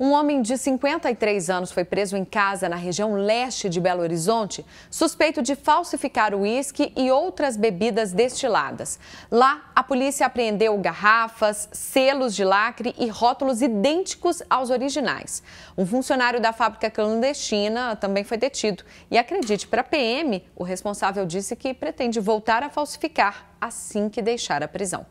Um homem de 53 anos foi preso em casa na região leste de Belo Horizonte, suspeito de falsificar uísque e outras bebidas destiladas. Lá, a polícia apreendeu garrafas, selos de lacre e rótulos idênticos aos originais. Um funcionário da fábrica clandestina também foi detido. E acredite, para a PM, o responsável disse que pretende voltar a falsificar assim que deixar a prisão.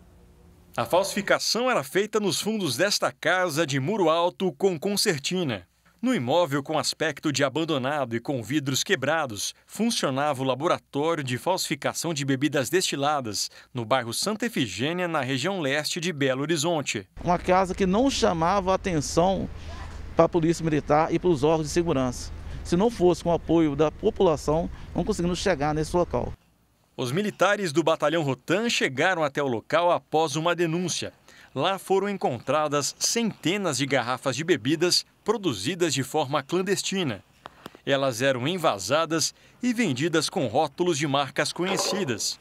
A falsificação era feita nos fundos desta casa de muro alto com concertina. No imóvel com aspecto de abandonado e com vidros quebrados, funcionava o laboratório de falsificação de bebidas destiladas, no bairro Santa Efigênia, na região leste de Belo Horizonte. Uma casa que não chamava atenção para a Polícia Militar e para os órgãos de segurança. Se não fosse com o apoio da população, não conseguimos chegar nesse local. Os militares do batalhão Rotan chegaram até o local após uma denúncia. Lá foram encontradas centenas de garrafas de bebidas produzidas de forma clandestina. Elas eram envasadas e vendidas com rótulos de marcas conhecidas.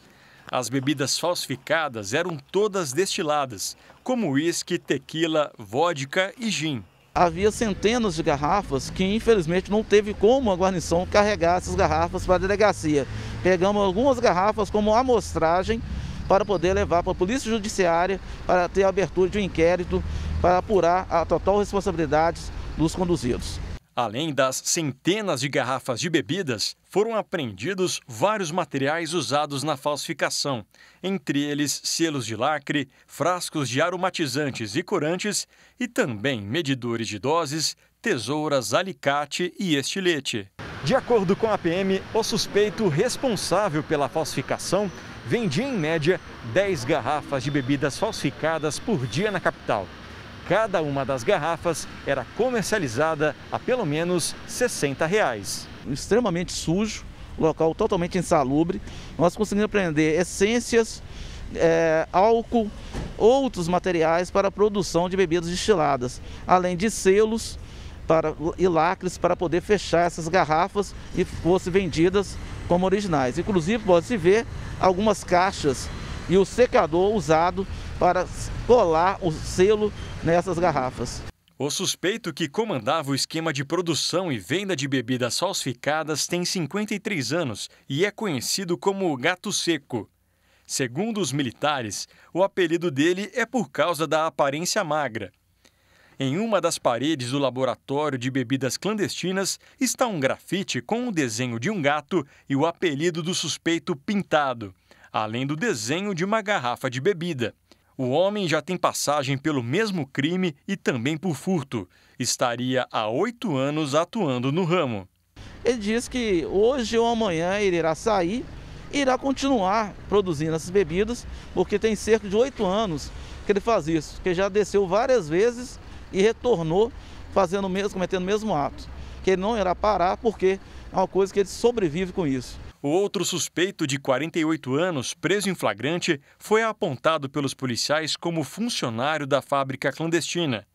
As bebidas falsificadas eram todas destiladas, como uísque, tequila, vodka e gin. Havia centenas de garrafas que, infelizmente, não teve como a guarnição carregar essas garrafas para a delegacia pegamos algumas garrafas como amostragem para poder levar para a Polícia Judiciária para ter a abertura de um inquérito para apurar a total responsabilidade dos conduzidos. Além das centenas de garrafas de bebidas, foram apreendidos vários materiais usados na falsificação, entre eles selos de lacre, frascos de aromatizantes e corantes e também medidores de doses, tesouras, alicate e estilete. De acordo com a PM, o suspeito responsável pela falsificação vendia em média 10 garrafas de bebidas falsificadas por dia na capital. Cada uma das garrafas era comercializada a pelo menos 60 reais. Extremamente sujo, local totalmente insalubre. Nós conseguimos prender essências, é, álcool, outros materiais para a produção de bebidas destiladas, além de selos para, e lacres para poder fechar essas garrafas e fossem vendidas como originais. Inclusive, pode-se ver algumas caixas e o secador usado para colar o selo nessas garrafas. O suspeito que comandava o esquema de produção e venda de bebidas falsificadas tem 53 anos e é conhecido como Gato Seco. Segundo os militares, o apelido dele é por causa da aparência magra. Em uma das paredes do laboratório de bebidas clandestinas está um grafite com o desenho de um gato e o apelido do suspeito Pintado, além do desenho de uma garrafa de bebida. O homem já tem passagem pelo mesmo crime e também por furto. Estaria há oito anos atuando no ramo. Ele diz que hoje ou amanhã ele irá sair e irá continuar produzindo essas bebidas, porque tem cerca de oito anos que ele faz isso, que já desceu várias vezes e retornou fazendo o mesmo, cometendo o mesmo ato. Que ele não irá parar porque é uma coisa que ele sobrevive com isso. O outro suspeito, de 48 anos, preso em flagrante, foi apontado pelos policiais como funcionário da fábrica clandestina.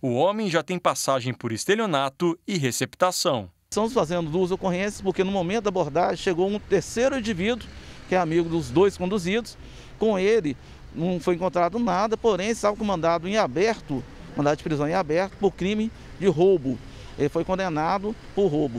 O homem já tem passagem por estelionato e receptação. Estamos fazendo duas ocorrências porque no momento da abordagem chegou um terceiro indivíduo, que é amigo dos dois conduzidos. Com ele não foi encontrado nada, porém estava com mandado em aberto mandado de prisão em aberto por crime de roubo. Ele foi condenado por roubo.